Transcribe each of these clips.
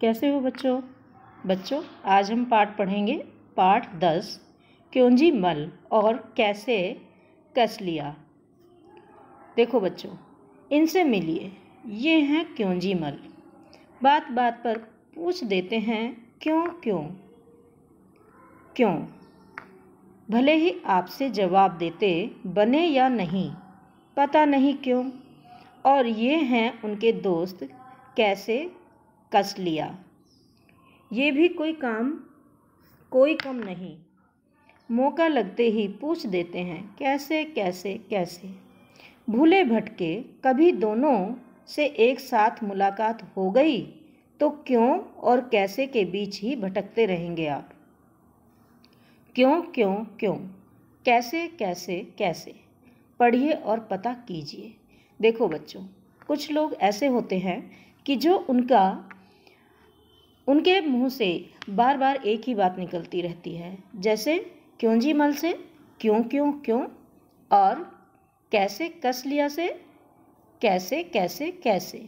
कैसे हो बच्चों बच्चों आज हम पाठ पढ़ेंगे पाठ दस क्योंजी मल और कैसे कस लिया देखो बच्चों इनसे मिलिए ये हैं क्योंजी मल बात बात पर पूछ देते हैं क्यों क्यों क्यों भले ही आपसे जवाब देते बने या नहीं पता नहीं क्यों और ये हैं उनके दोस्त कैसे कस लिया ये भी कोई काम कोई कम नहीं मौका लगते ही पूछ देते हैं कैसे कैसे कैसे भूले भटके कभी दोनों से एक साथ मुलाकात हो गई तो क्यों और कैसे के बीच ही भटकते रहेंगे आप क्यों क्यों क्यों कैसे कैसे कैसे पढ़िए और पता कीजिए देखो बच्चों कुछ लोग ऐसे होते हैं कि जो उनका उनके मुंह से बार बार एक ही बात निकलती रहती है जैसे क्यों जी मल से क्यों क्यों क्यों और कैसे कस लिया से कैसे कैसे कैसे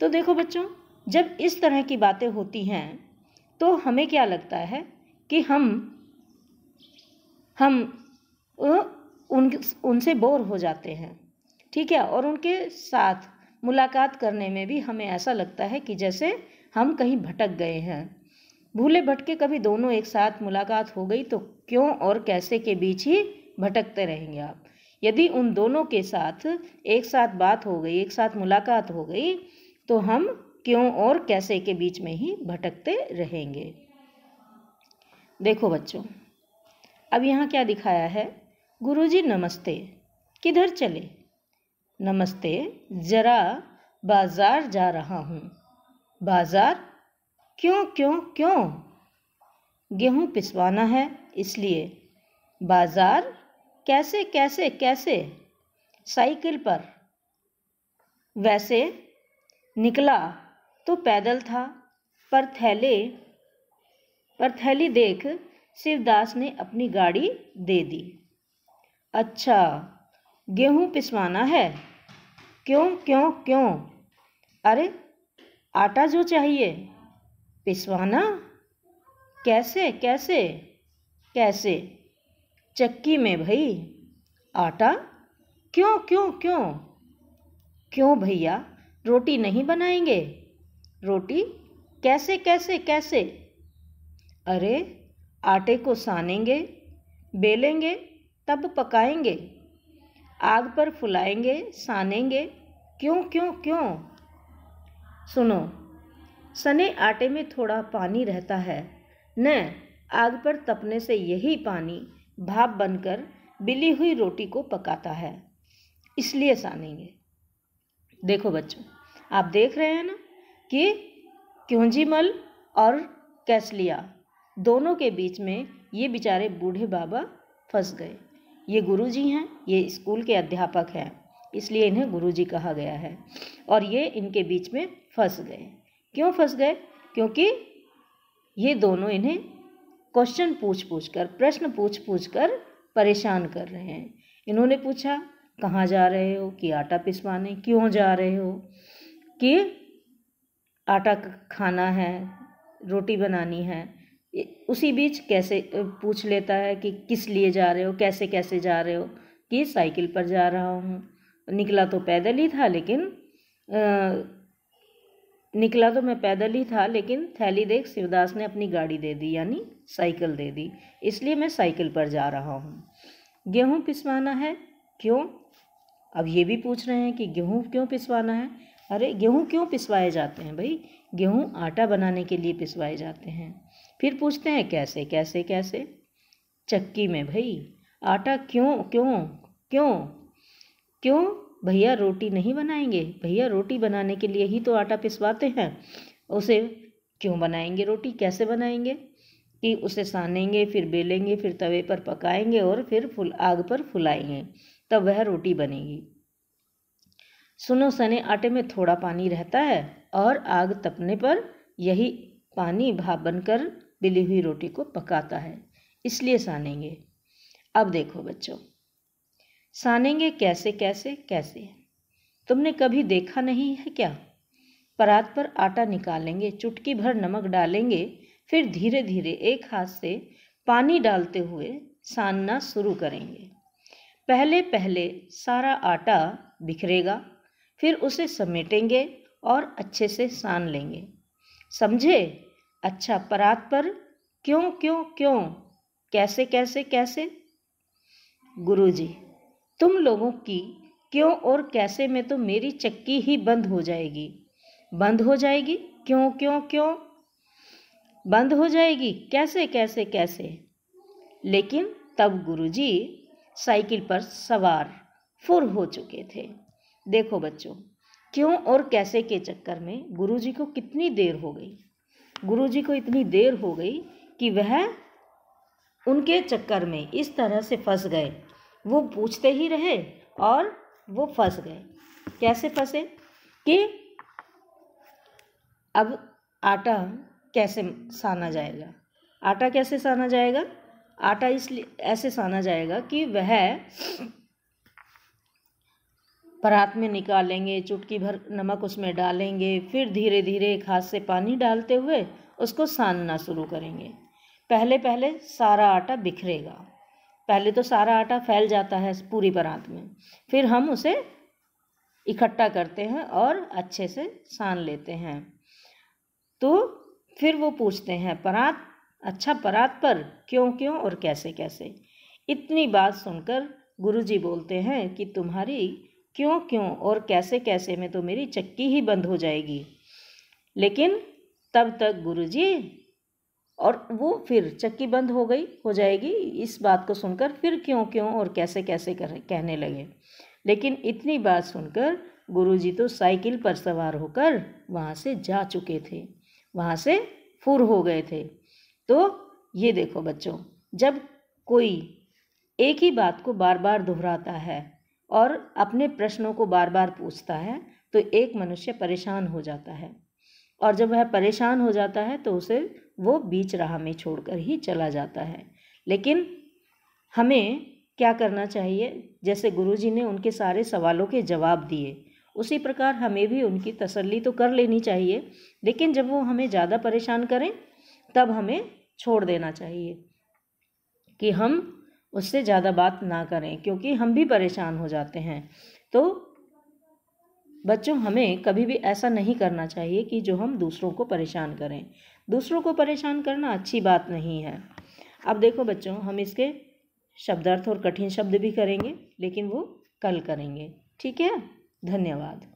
तो देखो बच्चों जब इस तरह की बातें होती हैं तो हमें क्या लगता है कि हम हम उन उनसे बोर हो जाते हैं ठीक है और उनके साथ मुलाकात करने में भी हमें ऐसा लगता है कि जैसे हम कहीं भटक गए हैं भूले भटके कभी दोनों एक साथ मुलाकात हो गई तो क्यों और कैसे के बीच ही भटकते रहेंगे आप यदि उन दोनों के साथ एक साथ बात हो गई एक साथ मुलाकात हो गई तो हम क्यों और कैसे के बीच में ही भटकते रहेंगे देखो बच्चों अब यहाँ क्या दिखाया है गुरुजी नमस्ते किधर चले नमस्ते ज़रा बाज़ार जा रहा हूँ बाज़ार क्यों क्यों क्यों गेहूँ पिसवाना है इसलिए बाज़ार कैसे कैसे कैसे साइकिल पर वैसे निकला तो पैदल था पर थैले पर थैली देख शिवदास ने अपनी गाड़ी दे दी अच्छा गेहूँ पिसवाना है क्यों क्यों क्यों अरे आटा जो चाहिए पिसवाना कैसे कैसे कैसे चक्की में भाई आटा क्यों क्यों क्यों क्यों भैया रोटी नहीं बनाएंगे रोटी कैसे कैसे कैसे अरे आटे को सानेंगे बेलेंगे तब पकाएंगे आग पर फुलाएंगे सानेंगे क्यों क्यों क्यों सुनो सने आटे में थोड़ा पानी रहता है न आग पर तपने से यही पानी भाप बनकर बिली हुई रोटी को पकाता है इसलिए सानेंगे देखो बच्चों आप देख रहे हैं ना कि क्योंजीमल और कैसलिया दोनों के बीच में ये बेचारे बूढ़े बाबा फंस गए ये गुरुजी हैं ये स्कूल के अध्यापक हैं इसलिए इन्हें गुरुजी कहा गया है और ये इनके बीच में फंस गए क्यों फंस गए क्योंकि ये दोनों इन्हें क्वेश्चन पूछ पूछ कर प्रश्न पूछ पूछ कर परेशान कर रहे हैं इन्होंने पूछा कहाँ जा रहे हो कि आटा पिसवाने क्यों जा रहे हो कि आटा खाना है रोटी बनानी है उसी बीच कैसे पूछ लेता है कि किस लिए जा रहे हो कैसे कैसे जा रहे हो कि साइकिल पर जा रहा हूँ निकला तो पैदल ही था लेकिन आ, निकला तो मैं पैदल ही था लेकिन थैली देख शिवदास ने अपनी गाड़ी दे दी यानी साइकिल दे दी इसलिए मैं साइकिल पर जा रहा हूँ गेहूँ पिसवाना है क्यों अब ये भी पूछ रहे हैं कि गेहूँ क्यों पिसवाना है अरे गेहूँ क्यों पिसवाए जाते हैं भाई गेहूँ आटा बनाने के लिए पिसवाए जाते हैं फिर पूछते हैं कैसे कैसे कैसे चक्की में भई आटा क्यों क्यों क्यों क्यों भैया रोटी नहीं बनाएंगे भैया रोटी बनाने के लिए ही तो आटा पिसवाते हैं उसे क्यों बनाएंगे रोटी कैसे बनाएंगे कि उसे सानेंगे फिर बेलेंगे फिर तवे पर पकाएंगे और फिर फुल आग पर फुलाएंगे तब वह रोटी बनेगी सुनो सने आटे में थोड़ा पानी रहता है और आग तपने पर यही पानी भाप बनकर मिली हुई रोटी को पकाता है इसलिए सानेंगे अब देखो बच्चों सानेंगे कैसे कैसे कैसे तुमने कभी देखा नहीं है क्या परात पर आटा निकालेंगे चुटकी भर नमक डालेंगे फिर धीरे धीरे एक हाथ से पानी डालते हुए सानना शुरू करेंगे पहले पहले सारा आटा बिखरेगा फिर उसे समेटेंगे और अच्छे से सान लेंगे समझे अच्छा परात पर क्यों क्यों क्यों कैसे कैसे कैसे गुरुजी तुम लोगों की क्यों और कैसे में तो मेरी चक्की ही बंद हो जाएगी बंद हो जाएगी क्यों क्यों क्यों बंद हो जाएगी कैसे कैसे कैसे लेकिन तब गुरुजी साइकिल पर सवार फुर हो चुके थे देखो बच्चों क्यों और कैसे के चक्कर में गुरुजी को कितनी देर हो गई गुरुजी को इतनी देर हो गई कि वह उनके चक्कर में इस तरह से फंस गए वो पूछते ही रहे और वो फंस गए कैसे फंसे कि अब आटा कैसे साना जाएगा आटा कैसे साना जाएगा आटा इसलिए ऐसे साना जाएगा कि वह परात में निकालेंगे चुटकी भर नमक उसमें डालेंगे फिर धीरे धीरे एक हाथ से पानी डालते हुए उसको सानना शुरू करेंगे पहले पहले सारा आटा बिखरेगा पहले तो सारा आटा फैल जाता है पूरी परात में फिर हम उसे इकट्ठा करते हैं और अच्छे से सान लेते हैं तो फिर वो पूछते हैं परात अच्छा परात पर क्यों क्यों और कैसे कैसे इतनी बात सुनकर गुरुजी बोलते हैं कि तुम्हारी क्यों क्यों और कैसे कैसे में तो मेरी चक्की ही बंद हो जाएगी लेकिन तब तक गुरुजी और वो फिर चक्की बंद हो गई हो जाएगी इस बात को सुनकर फिर क्यों क्यों और कैसे कैसे कर कहने लगे लेकिन इतनी बात सुनकर गुरुजी तो साइकिल पर सवार होकर वहाँ से जा चुके थे वहाँ से फुर हो गए थे तो ये देखो बच्चों जब कोई एक ही बात को बार बार दोहराता है और अपने प्रश्नों को बार बार पूछता है तो एक मनुष्य परेशान हो जाता है और जब वह परेशान हो जाता है तो उसे वो बीच राह में छोड़कर ही चला जाता है लेकिन हमें क्या करना चाहिए जैसे गुरुजी ने उनके सारे सवालों के जवाब दिए उसी प्रकार हमें भी उनकी तसल्ली तो कर लेनी चाहिए लेकिन जब वो हमें ज़्यादा परेशान करें तब हमें छोड़ देना चाहिए कि हम उससे ज़्यादा बात ना करें क्योंकि हम भी परेशान हो जाते हैं तो बच्चों हमें कभी भी ऐसा नहीं करना चाहिए कि जो हम दूसरों को परेशान करें दूसरों को परेशान करना अच्छी बात नहीं है अब देखो बच्चों हम इसके शब्दार्थ और कठिन शब्द भी करेंगे लेकिन वो कल करेंगे ठीक है धन्यवाद